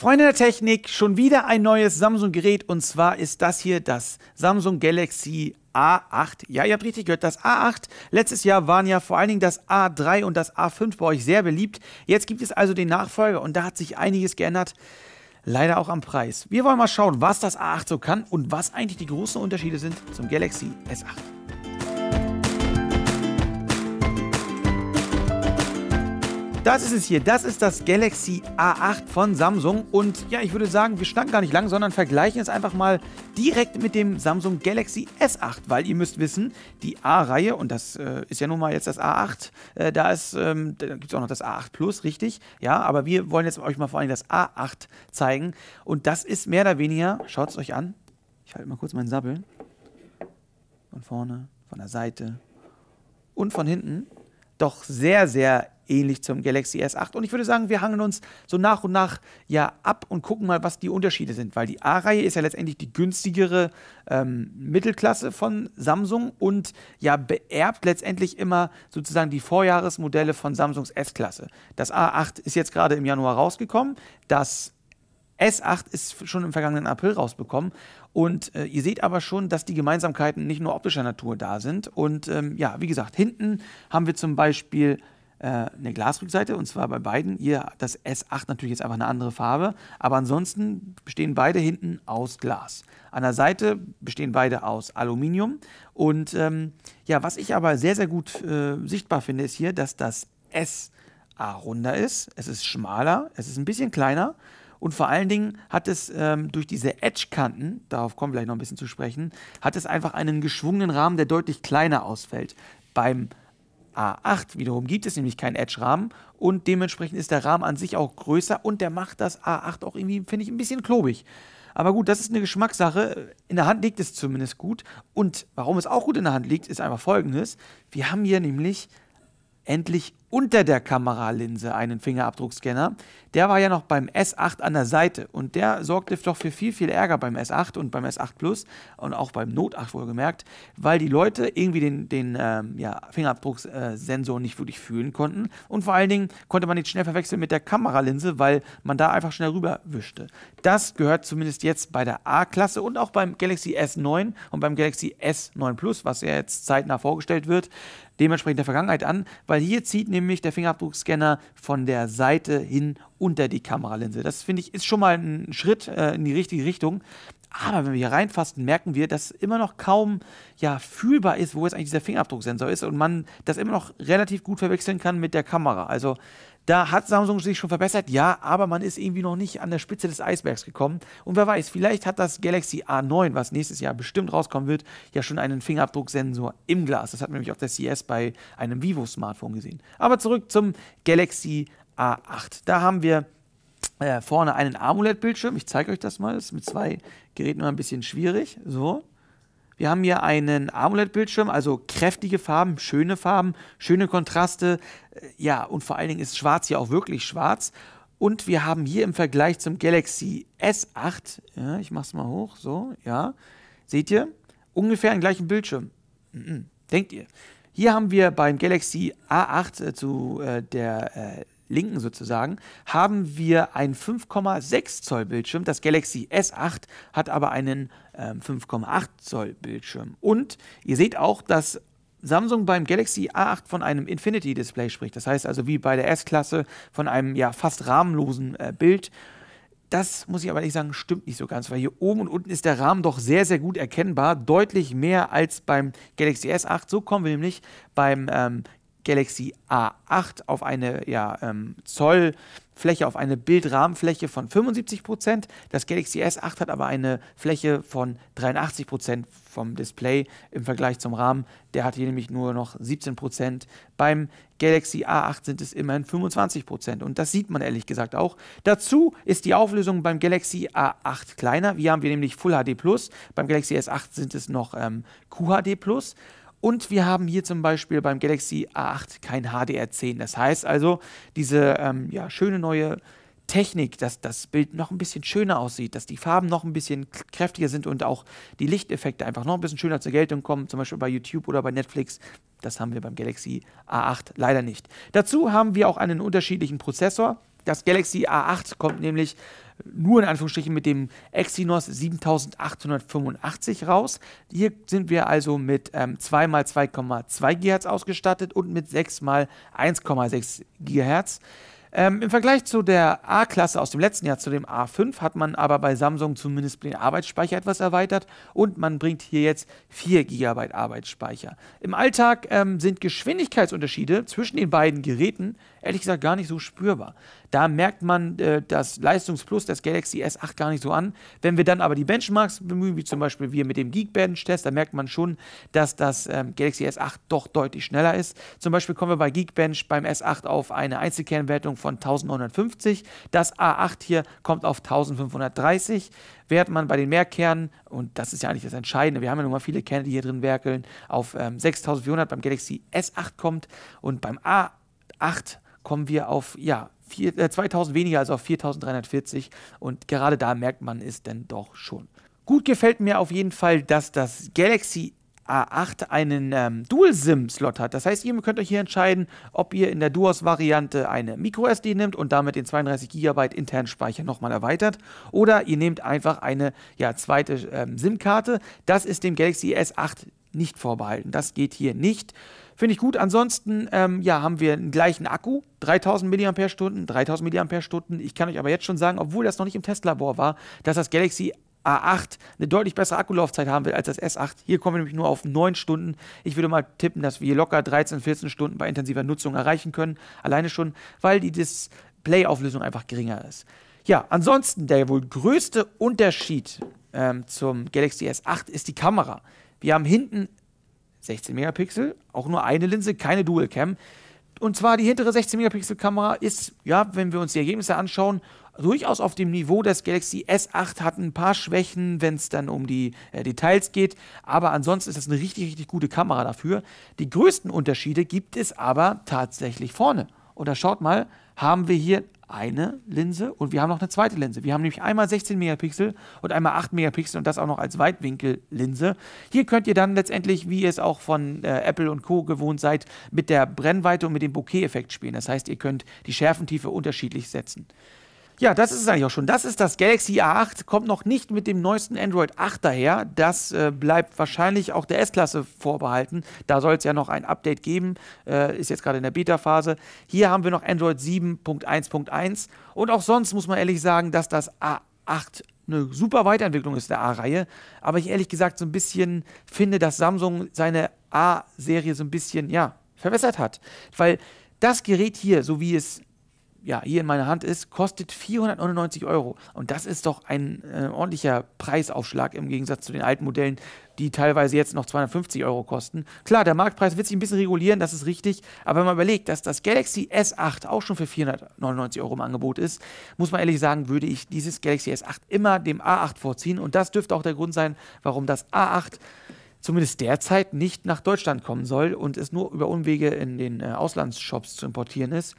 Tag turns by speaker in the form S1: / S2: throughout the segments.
S1: Freunde der Technik, schon wieder ein neues Samsung-Gerät und zwar ist das hier das Samsung Galaxy A8. Ja, ihr habt richtig gehört, das A8. Letztes Jahr waren ja vor allen Dingen das A3 und das A5 bei euch sehr beliebt. Jetzt gibt es also den Nachfolger und da hat sich einiges geändert. Leider auch am Preis. Wir wollen mal schauen, was das A8 so kann und was eigentlich die großen Unterschiede sind zum Galaxy S8. Das ist es hier. Das ist das Galaxy A8 von Samsung. Und ja, ich würde sagen, wir schnacken gar nicht lang, sondern vergleichen es einfach mal direkt mit dem Samsung Galaxy S8. Weil ihr müsst wissen, die A-Reihe, und das äh, ist ja nun mal jetzt das A8, äh, da, ähm, da gibt es auch noch das A8 Plus, richtig? Ja, aber wir wollen jetzt euch mal vor allem das A8 zeigen. Und das ist mehr oder weniger, schaut es euch an. Ich halte mal kurz meinen Sabbel. Von vorne, von der Seite und von hinten doch sehr, sehr ähnlich zum Galaxy S8. Und ich würde sagen, wir hangeln uns so nach und nach ja ab und gucken mal, was die Unterschiede sind, weil die A-Reihe ist ja letztendlich die günstigere ähm, Mittelklasse von Samsung und ja beerbt letztendlich immer sozusagen die Vorjahresmodelle von Samsungs S-Klasse. Das A8 ist jetzt gerade im Januar rausgekommen, das S8 ist schon im vergangenen April rausbekommen und äh, ihr seht aber schon, dass die Gemeinsamkeiten nicht nur optischer Natur da sind. Und ähm, ja, wie gesagt, hinten haben wir zum Beispiel äh, eine Glasrückseite und zwar bei beiden. Ihr, das S8 natürlich jetzt einfach eine andere Farbe, aber ansonsten bestehen beide hinten aus Glas. An der Seite bestehen beide aus Aluminium. Und ähm, ja, was ich aber sehr, sehr gut äh, sichtbar finde, ist hier, dass das S A runder ist, es ist schmaler, es ist ein bisschen kleiner und vor allen Dingen hat es ähm, durch diese Edge-Kanten, darauf kommen wir gleich noch ein bisschen zu sprechen, hat es einfach einen geschwungenen Rahmen, der deutlich kleiner ausfällt. Beim A8 wiederum gibt es nämlich keinen Edge-Rahmen und dementsprechend ist der Rahmen an sich auch größer und der macht das A8 auch irgendwie, finde ich, ein bisschen klobig. Aber gut, das ist eine Geschmackssache. In der Hand liegt es zumindest gut. Und warum es auch gut in der Hand liegt, ist einfach folgendes. Wir haben hier nämlich endlich unter der Kameralinse einen Fingerabdruckscanner. Der war ja noch beim S8 an der Seite und der sorgte doch für viel, viel Ärger beim S8 und beim S8 Plus und auch beim Note 8 wohlgemerkt, weil die Leute irgendwie den, den ähm, ja, Fingerabdruckssensor nicht wirklich fühlen konnten und vor allen Dingen konnte man nicht schnell verwechseln mit der Kameralinse, weil man da einfach schnell rüberwischte. Das gehört zumindest jetzt bei der A-Klasse und auch beim Galaxy S9 und beim Galaxy S9 Plus, was ja jetzt zeitnah vorgestellt wird, dementsprechend der Vergangenheit an, weil hier zieht nämlich nämlich der Fingerabdruckscanner von der Seite hin unter die Kameralinse. Das finde ich ist schon mal ein Schritt äh, in die richtige Richtung. Aber wenn wir hier reinfassen, merken wir, dass immer noch kaum ja, fühlbar ist, wo jetzt eigentlich dieser Fingerabdrucksensor ist und man das immer noch relativ gut verwechseln kann mit der Kamera. Also da hat Samsung sich schon verbessert, ja, aber man ist irgendwie noch nicht an der Spitze des Eisbergs gekommen. Und wer weiß, vielleicht hat das Galaxy A9, was nächstes Jahr bestimmt rauskommen wird, ja schon einen Fingerabdrucksensor im Glas. Das hat man nämlich auch der CS bei einem Vivo-Smartphone gesehen. Aber zurück zum Galaxy A8. Da haben wir äh, vorne einen AMOLED-Bildschirm. Ich zeige euch das mal. Das ist mit zwei Geräten immer ein bisschen schwierig. So. Wir haben hier einen AMOLED-Bildschirm, also kräftige Farben, schöne Farben, schöne Kontraste. Äh, ja, und vor allen Dingen ist schwarz hier auch wirklich schwarz. Und wir haben hier im Vergleich zum Galaxy S8, ja, ich mach's mal hoch, so, ja, seht ihr, ungefähr den gleichen Bildschirm. Mhm, denkt ihr? Hier haben wir beim Galaxy A8 äh, zu äh, der äh, linken sozusagen, haben wir einen 5,6 Zoll Bildschirm. Das Galaxy S8 hat aber einen ähm, 5,8 Zoll Bildschirm. Und ihr seht auch, dass Samsung beim Galaxy A8 von einem Infinity Display spricht. Das heißt also wie bei der S-Klasse von einem ja fast rahmenlosen äh, Bild. Das muss ich aber nicht sagen, stimmt nicht so ganz, weil hier oben und unten ist der Rahmen doch sehr, sehr gut erkennbar. Deutlich mehr als beim Galaxy S8. So kommen wir nämlich beim ähm, Galaxy A8 auf eine ja, ähm, Zollfläche, auf eine Bildrahmenfläche von 75%. Das Galaxy S8 hat aber eine Fläche von 83% vom Display im Vergleich zum Rahmen. Der hat hier nämlich nur noch 17%. Beim Galaxy A8 sind es immerhin 25%. Und das sieht man ehrlich gesagt auch. Dazu ist die Auflösung beim Galaxy A8 kleiner. Hier haben wir nämlich Full HD Plus. Beim Galaxy S8 sind es noch ähm, QHD Plus. Und wir haben hier zum Beispiel beim Galaxy A8 kein HDR10. Das heißt also, diese ähm, ja, schöne neue Technik, dass das Bild noch ein bisschen schöner aussieht, dass die Farben noch ein bisschen kräftiger sind und auch die Lichteffekte einfach noch ein bisschen schöner zur Geltung kommen, zum Beispiel bei YouTube oder bei Netflix. Das haben wir beim Galaxy A8 leider nicht. Dazu haben wir auch einen unterschiedlichen Prozessor. Das Galaxy A8 kommt nämlich nur in Anführungsstrichen mit dem Exynos 7885 raus. Hier sind wir also mit ähm, 2x2,2 GHz ausgestattet und mit 6x1,6 GHz. Ähm, Im Vergleich zu der A-Klasse aus dem letzten Jahr, zu dem A5, hat man aber bei Samsung zumindest den Arbeitsspeicher etwas erweitert und man bringt hier jetzt 4 GB Arbeitsspeicher. Im Alltag ähm, sind Geschwindigkeitsunterschiede zwischen den beiden Geräten ehrlich gesagt gar nicht so spürbar. Da merkt man äh, das Leistungsplus des Galaxy S8 gar nicht so an. Wenn wir dann aber die Benchmarks bemühen, wie zum Beispiel wir mit dem Geekbench-Test, da merkt man schon, dass das ähm, Galaxy S8 doch deutlich schneller ist. Zum Beispiel kommen wir bei Geekbench beim S8 auf eine Einzelkernwertung von 1950. Das A8 hier kommt auf 1530 während man bei den Mehrkernen, und das ist ja eigentlich das Entscheidende, wir haben ja nun mal viele Kerne, die hier drin werkeln, auf ähm, 6400 beim Galaxy S8 kommt und beim A8 kommen wir auf, ja, vier, äh, 2000 weniger, also auf 4340. Und gerade da merkt man es dann doch schon. Gut gefällt mir auf jeden Fall, dass das Galaxy A8 einen ähm, Dual-SIM-Slot hat. Das heißt, ihr könnt euch hier entscheiden, ob ihr in der Duos-Variante eine MicroSD nehmt und damit den 32 GB internen Speicher nochmal erweitert. Oder ihr nehmt einfach eine ja, zweite ähm, SIM-Karte. Das ist dem Galaxy S8 nicht vorbehalten. Das geht hier nicht. Finde ich gut. Ansonsten ähm, ja, haben wir einen gleichen Akku, 3000 mAh, 3000 mAh. Ich kann euch aber jetzt schon sagen, obwohl das noch nicht im Testlabor war, dass das Galaxy A8 eine deutlich bessere Akkulaufzeit haben will als das S8. Hier kommen wir nämlich nur auf 9 Stunden. Ich würde mal tippen, dass wir locker 13, 14 Stunden bei intensiver Nutzung erreichen können. Alleine schon, weil die Display-Auflösung einfach geringer ist. Ja, ansonsten der wohl größte Unterschied ähm, zum Galaxy S8 ist die Kamera. Wir haben hinten 16 Megapixel, auch nur eine Linse, keine Dual Cam. Und zwar die hintere 16 Megapixel Kamera ist, ja, wenn wir uns die Ergebnisse anschauen, durchaus auf dem Niveau des Galaxy S8 hat ein paar Schwächen, wenn es dann um die äh, Details geht, aber ansonsten ist das eine richtig, richtig gute Kamera dafür. Die größten Unterschiede gibt es aber tatsächlich vorne oder schaut mal, haben wir hier eine Linse und wir haben noch eine zweite Linse. Wir haben nämlich einmal 16 Megapixel und einmal 8 Megapixel und das auch noch als Weitwinkellinse. Hier könnt ihr dann letztendlich, wie ihr es auch von äh, Apple und Co. gewohnt seid, mit der Brennweite und mit dem Bokeh-Effekt spielen. Das heißt, ihr könnt die Schärfentiefe unterschiedlich setzen. Ja, das ist es eigentlich auch schon. Das ist das Galaxy A8. Kommt noch nicht mit dem neuesten Android 8 daher. Das äh, bleibt wahrscheinlich auch der S-Klasse vorbehalten. Da soll es ja noch ein Update geben. Äh, ist jetzt gerade in der Beta-Phase. Hier haben wir noch Android 7.1.1. Und auch sonst muss man ehrlich sagen, dass das A8 eine super Weiterentwicklung ist der A-Reihe. Aber ich ehrlich gesagt so ein bisschen finde, dass Samsung seine A-Serie so ein bisschen, ja, verwässert hat. Weil das Gerät hier, so wie es ja, hier in meiner Hand ist, kostet 499 Euro. Und das ist doch ein äh, ordentlicher Preisaufschlag im Gegensatz zu den alten Modellen, die teilweise jetzt noch 250 Euro kosten. Klar, der Marktpreis wird sich ein bisschen regulieren, das ist richtig. Aber wenn man überlegt, dass das Galaxy S8 auch schon für 499 Euro im Angebot ist, muss man ehrlich sagen, würde ich dieses Galaxy S8 immer dem A8 vorziehen. Und das dürfte auch der Grund sein, warum das A8 zumindest derzeit nicht nach Deutschland kommen soll und es nur über Umwege in den äh, Auslandsshops zu importieren ist.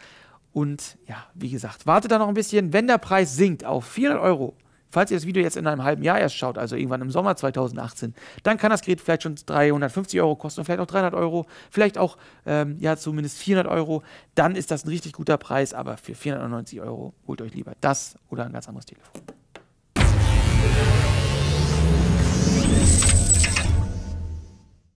S1: Und ja, wie gesagt, wartet da noch ein bisschen. Wenn der Preis sinkt auf 400 Euro, falls ihr das Video jetzt in einem halben Jahr erst schaut, also irgendwann im Sommer 2018, dann kann das Gerät vielleicht schon 350 Euro kosten, vielleicht auch 300 Euro, vielleicht auch ähm, ja zumindest 400 Euro. Dann ist das ein richtig guter Preis, aber für 490 Euro holt euch lieber das oder ein ganz anderes Telefon.